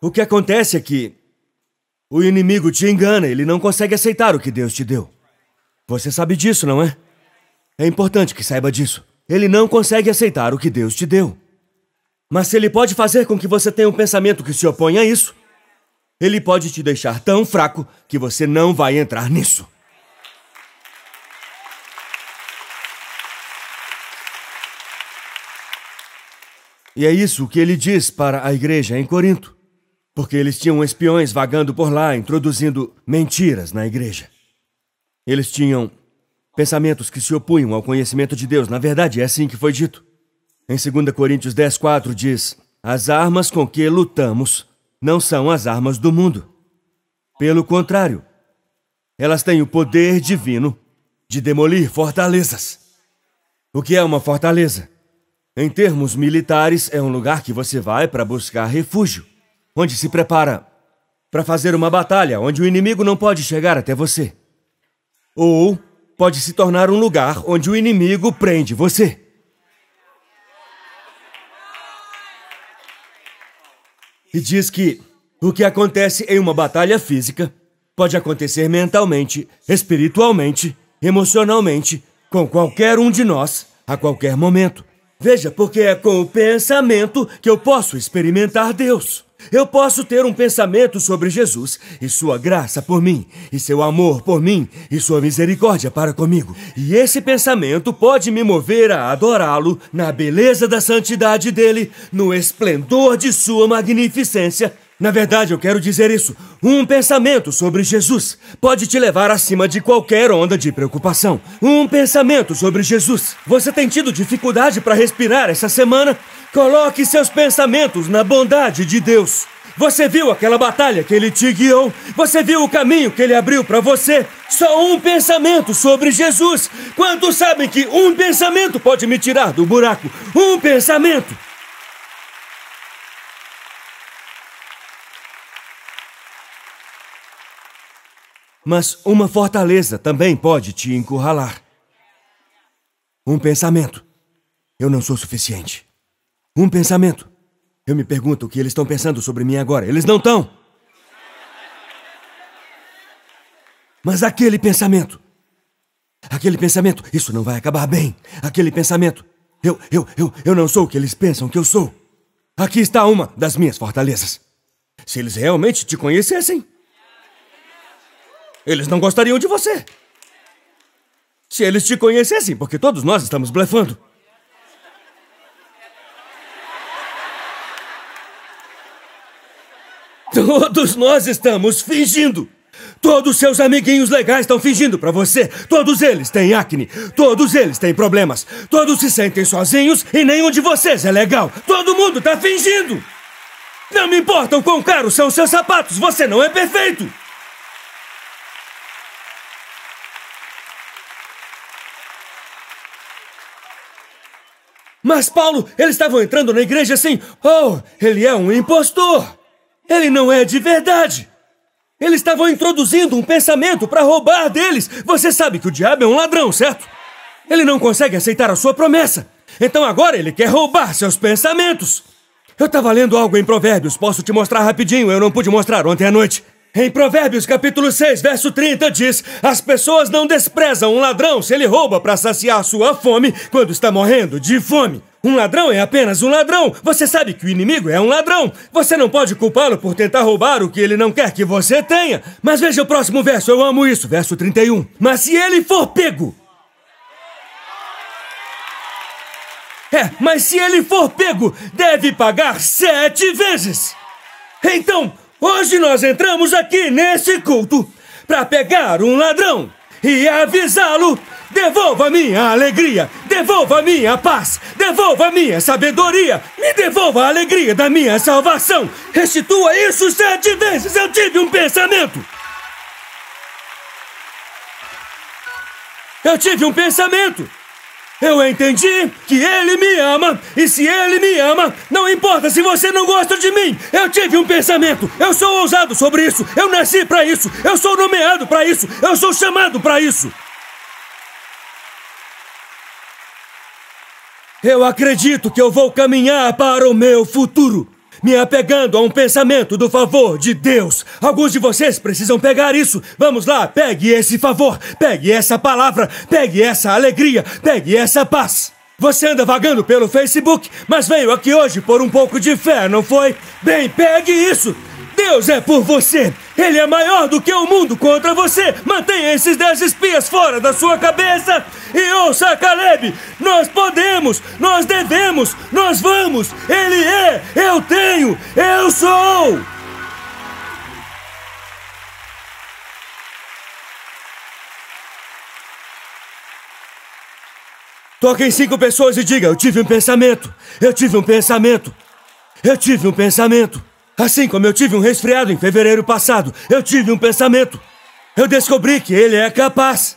O que acontece é que o inimigo te engana, ele não consegue aceitar o que Deus te deu. Você sabe disso, não é? É importante que saiba disso. Ele não consegue aceitar o que Deus te deu. Mas se ele pode fazer com que você tenha um pensamento que se opõe a isso, ele pode te deixar tão fraco que você não vai entrar nisso. E é isso que ele diz para a igreja em Corinto. Porque eles tinham espiões vagando por lá, introduzindo mentiras na igreja. Eles tinham pensamentos que se opunham ao conhecimento de Deus. Na verdade, é assim que foi dito. Em 2 Coríntios 10,4 diz: As armas com que lutamos não são as armas do mundo. Pelo contrário, elas têm o poder divino de demolir fortalezas. O que é uma fortaleza? Em termos militares, é um lugar que você vai para buscar refúgio onde se prepara para fazer uma batalha onde o inimigo não pode chegar até você. Ou pode se tornar um lugar onde o inimigo prende você. E diz que o que acontece em uma batalha física pode acontecer mentalmente, espiritualmente, emocionalmente, com qualquer um de nós, a qualquer momento. Veja, porque é com o pensamento que eu posso experimentar Deus. Eu posso ter um pensamento sobre Jesus e sua graça por mim, e seu amor por mim, e sua misericórdia para comigo. E esse pensamento pode me mover a adorá-lo na beleza da santidade dele, no esplendor de sua magnificência. Na verdade, eu quero dizer isso. Um pensamento sobre Jesus pode te levar acima de qualquer onda de preocupação. Um pensamento sobre Jesus. Você tem tido dificuldade para respirar essa semana? Coloque seus pensamentos na bondade de Deus. Você viu aquela batalha que ele te guiou? Você viu o caminho que ele abriu para você? Só um pensamento sobre Jesus. Quantos sabem que um pensamento pode me tirar do buraco? Um pensamento! Mas uma fortaleza também pode te encurralar. Um pensamento. Eu não sou suficiente. Um pensamento. Eu me pergunto o que eles estão pensando sobre mim agora. Eles não estão! Mas aquele pensamento. Aquele pensamento. Isso não vai acabar bem. Aquele pensamento. Eu, eu, eu, eu não sou o que eles pensam que eu sou. Aqui está uma das minhas fortalezas. Se eles realmente te conhecessem, eles não gostariam de você. Se eles te conhecessem, porque todos nós estamos blefando. Todos nós estamos fingindo. Todos seus amiguinhos legais estão fingindo para você. Todos eles têm acne. Todos eles têm problemas. Todos se sentem sozinhos e nenhum de vocês é legal. Todo mundo tá fingindo. Não me importam quão caros são seus sapatos, você não é perfeito. Mas, Paulo, eles estavam entrando na igreja assim. Oh, ele é um impostor! Ele não é de verdade! Eles estavam introduzindo um pensamento para roubar deles! Você sabe que o diabo é um ladrão, certo? Ele não consegue aceitar a sua promessa! Então agora ele quer roubar seus pensamentos! Eu estava lendo algo em Provérbios, posso te mostrar rapidinho, eu não pude mostrar ontem à noite. Em Provérbios, capítulo 6, verso 30, diz: As pessoas não desprezam um ladrão se ele rouba para saciar sua fome quando está morrendo de fome. Um ladrão é apenas um ladrão. Você sabe que o inimigo é um ladrão. Você não pode culpá-lo por tentar roubar o que ele não quer que você tenha. Mas veja o próximo verso, eu amo isso, verso 31. Mas se ele for pego. É, mas se ele for pego, deve pagar sete vezes. Então, hoje nós entramos aqui nesse culto para pegar um ladrão e avisá-lo: devolva minha alegria, Devolva minha paz, devolva minha sabedoria, me devolva a alegria da minha salvação. Restitua isso sete vezes. Eu tive um pensamento. Eu tive um pensamento. Eu entendi que ele me ama, e se ele me ama, não importa se você não gosta de mim. Eu tive um pensamento, eu sou ousado sobre isso, eu nasci para isso, eu sou nomeado para isso, eu sou chamado para isso. Eu acredito que eu vou caminhar para o meu futuro, me apegando a um pensamento do favor de Deus. Alguns de vocês precisam pegar isso. Vamos lá, pegue esse favor, pegue essa palavra, pegue essa alegria, pegue essa paz. Você anda vagando pelo Facebook, mas veio aqui hoje por um pouco de fé, não foi? Bem, pegue isso! Deus é por você! Ele é maior do que o mundo contra você! Mantenha esses dez espias fora da sua cabeça! E ouça, Caleb! Nós podemos! Nós devemos! Nós vamos! Ele é! Eu tenho! Eu sou! Toque em cinco pessoas e diga: Eu tive um pensamento! Eu tive um pensamento! Eu tive um pensamento! Assim como eu tive um resfriado em fevereiro passado, eu tive um pensamento. Eu descobri que ele é capaz.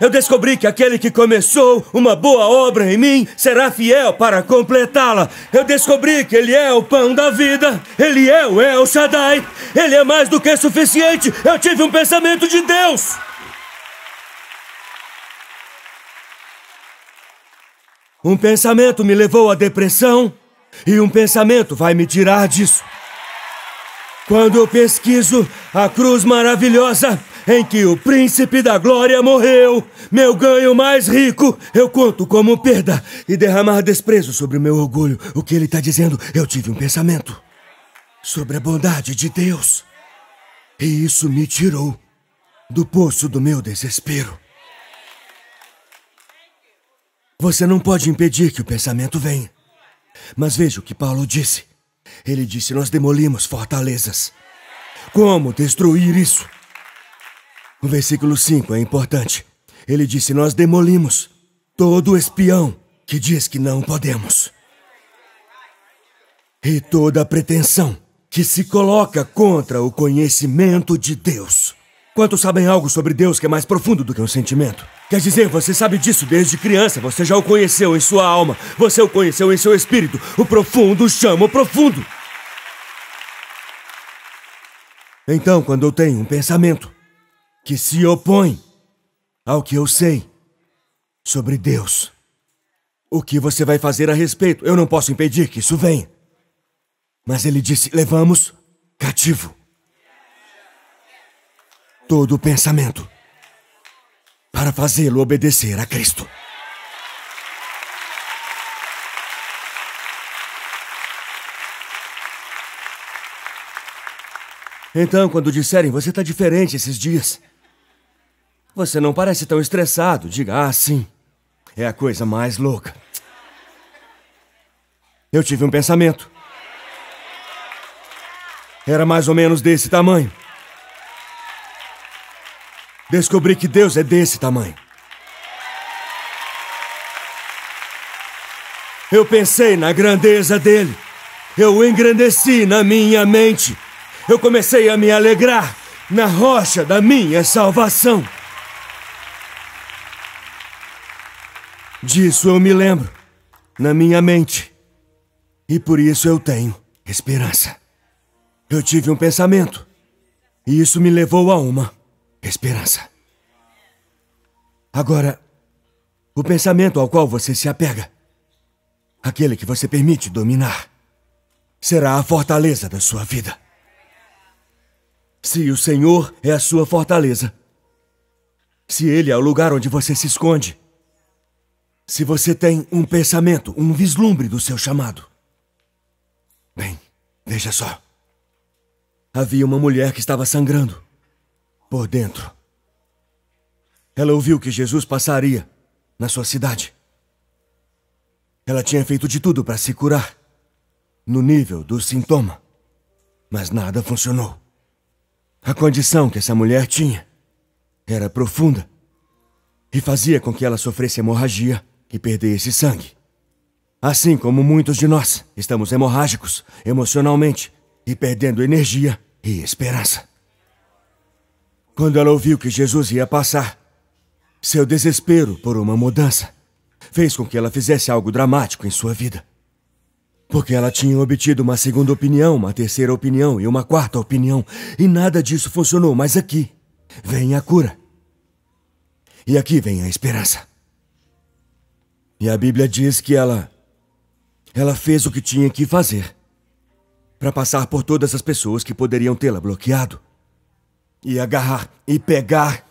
Eu descobri que aquele que começou uma boa obra em mim será fiel para completá-la. Eu descobri que ele é o pão da vida. Ele é o El Shaddai. Ele é mais do que suficiente. Eu tive um pensamento de Deus. Um pensamento me levou à depressão e um pensamento vai me tirar disso. Quando eu pesquiso a cruz maravilhosa em que o príncipe da glória morreu, meu ganho mais rico eu conto como perda e derramar desprezo sobre o meu orgulho. O que ele está dizendo? Eu tive um pensamento sobre a bondade de Deus e isso me tirou do poço do meu desespero. Você não pode impedir que o pensamento venha. Mas veja o que Paulo disse. Ele disse: Nós demolimos fortalezas. Como destruir isso? O versículo 5 é importante. Ele disse: Nós demolimos todo espião que diz que não podemos. E toda pretensão que se coloca contra o conhecimento de Deus. Quantos sabem algo sobre Deus que é mais profundo do que um sentimento? Quer dizer, você sabe disso desde criança, você já o conheceu em sua alma, você o conheceu em seu espírito. O profundo chama o profundo. Então, quando eu tenho um pensamento que se opõe ao que eu sei sobre Deus, o que você vai fazer a respeito? Eu não posso impedir que isso venha. Mas ele disse: levamos cativo todo pensamento para fazê-lo obedecer a Cristo. Então, quando disserem você está diferente esses dias, você não parece tão estressado, diga ah, sim. É a coisa mais louca. Eu tive um pensamento. Era mais ou menos desse tamanho. Descobri que Deus é desse tamanho. Eu pensei na grandeza dele. Eu engrandeci na minha mente. Eu comecei a me alegrar na rocha da minha salvação. Disso eu me lembro, na minha mente. E por isso eu tenho esperança. Eu tive um pensamento, e isso me levou a uma esperança. Agora, o pensamento ao qual você se apega, aquele que você permite dominar, será a fortaleza da sua vida. Se o Senhor é a sua fortaleza, se Ele é o lugar onde você se esconde, se você tem um pensamento, um vislumbre do seu chamado. Bem, veja só. Havia uma mulher que estava sangrando por dentro. Ela ouviu que Jesus passaria na sua cidade. Ela tinha feito de tudo para se curar, no nível do sintoma, mas nada funcionou. A condição que essa mulher tinha era profunda e fazia com que ela sofresse hemorragia e perdesse sangue. Assim como muitos de nós estamos hemorrágicos emocionalmente e perdendo energia e esperança. Quando ela ouviu que Jesus ia passar, seu desespero por uma mudança fez com que ela fizesse algo dramático em sua vida. Porque ela tinha obtido uma segunda opinião, uma terceira opinião e uma quarta opinião, e nada disso funcionou, mas aqui vem a cura. E aqui vem a esperança. E a Bíblia diz que ela ela fez o que tinha que fazer para passar por todas as pessoas que poderiam tê-la bloqueado e agarrar e pegar.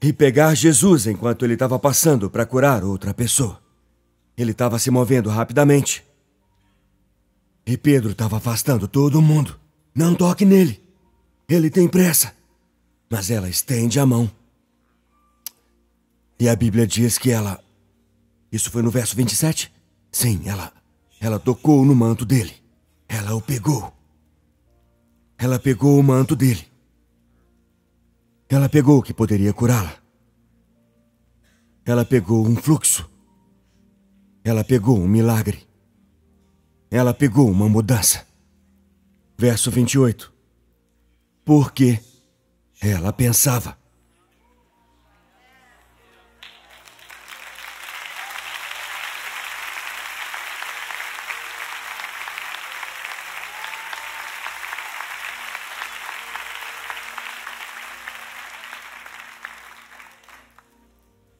E pegar Jesus enquanto ele estava passando para curar outra pessoa. Ele estava se movendo rapidamente. E Pedro estava afastando todo mundo. Não toque nele. Ele tem pressa. Mas ela estende a mão. E a Bíblia diz que ela. Isso foi no verso 27? Sim, ela. Ela tocou no manto dele. Ela o pegou. Ela pegou o manto dele. Ela pegou o que poderia curá-la. Ela pegou um fluxo. Ela pegou um milagre. Ela pegou uma mudança. Verso 28. Porque ela pensava.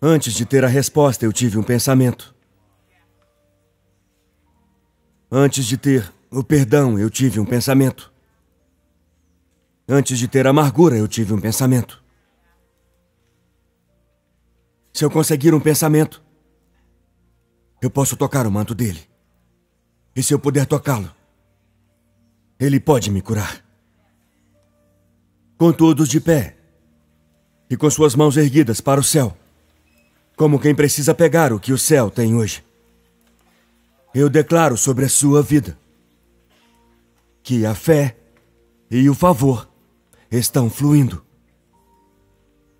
Antes de ter a resposta, eu tive um pensamento. Antes de ter o perdão, eu tive um pensamento. Antes de ter a amargura, eu tive um pensamento. Se eu conseguir um pensamento, eu posso tocar o manto dele. E se eu puder tocá-lo, ele pode me curar. Com todos de pé e com suas mãos erguidas para o céu, como quem precisa pegar o que o céu tem hoje. Eu declaro sobre a sua vida que a fé e o favor estão fluindo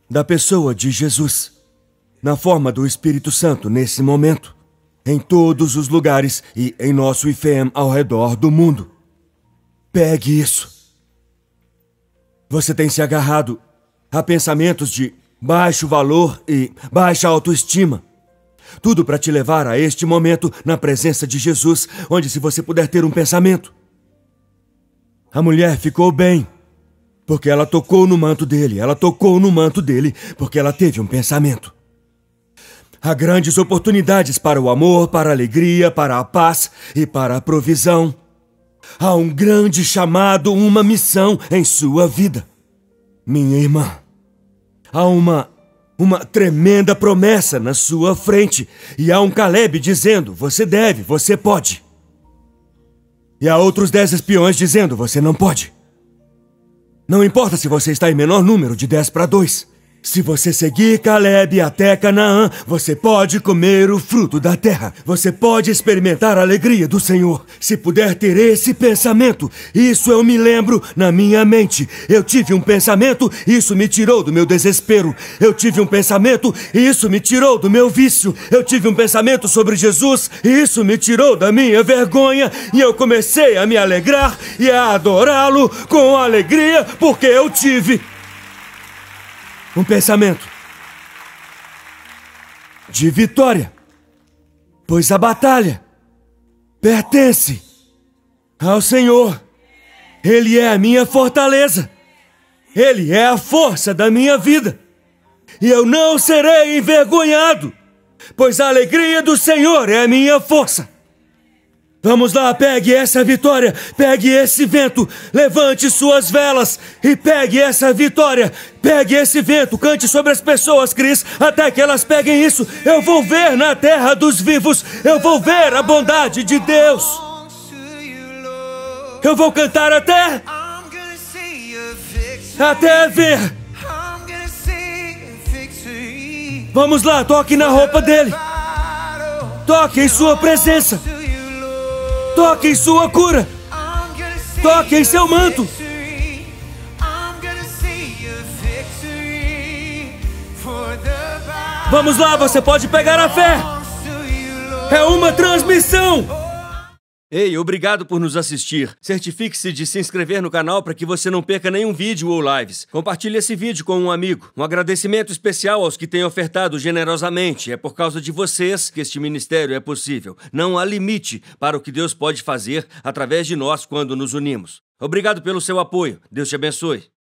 da pessoa de Jesus, na forma do Espírito Santo nesse momento, em todos os lugares e em nosso IFEM ao redor do mundo. Pegue isso. Você tem se agarrado a pensamentos de baixo valor e baixa autoestima. Tudo para te levar a este momento na presença de Jesus, onde se você puder ter um pensamento. A mulher ficou bem, porque ela tocou no manto dele, ela tocou no manto dele, porque ela teve um pensamento. Há grandes oportunidades para o amor, para a alegria, para a paz e para a provisão. Há um grande chamado, uma missão em sua vida. Minha irmã. Há uma uma tremenda promessa na sua frente e há um Caleb dizendo: "Você deve, você pode". E há outros dez espiões dizendo: "Você não pode". Não importa se você está em menor número de dez para dois se você seguir Caleb até Canaã, você pode comer o fruto da terra. Você pode experimentar a alegria do Senhor. Se puder ter esse pensamento, isso eu me lembro na minha mente. Eu tive um pensamento, isso me tirou do meu desespero. Eu tive um pensamento, isso me tirou do meu vício. Eu tive um pensamento sobre Jesus, isso me tirou da minha vergonha. E eu comecei a me alegrar e a adorá-lo com alegria, porque eu tive um pensamento de vitória, pois a batalha pertence ao Senhor. Ele é a minha fortaleza, ele é a força da minha vida, e eu não serei envergonhado, pois a alegria do Senhor é a minha força. Vamos lá, pegue essa vitória, pegue esse vento, levante suas velas e pegue essa vitória, pegue esse vento, cante sobre as pessoas, Cris, até que elas peguem isso. Eu vou ver na terra dos vivos, eu vou ver a bondade de Deus. Eu vou cantar até. Até ver. Vamos lá, toque na roupa dele, toque em sua presença. Toque em sua cura. Toque em seu manto. Vamos lá, você pode pegar a fé. É uma transmissão. Ei, obrigado por nos assistir. Certifique-se de se inscrever no canal para que você não perca nenhum vídeo ou lives. Compartilhe esse vídeo com um amigo. Um agradecimento especial aos que têm ofertado generosamente. É por causa de vocês que este ministério é possível. Não há limite para o que Deus pode fazer através de nós quando nos unimos. Obrigado pelo seu apoio. Deus te abençoe.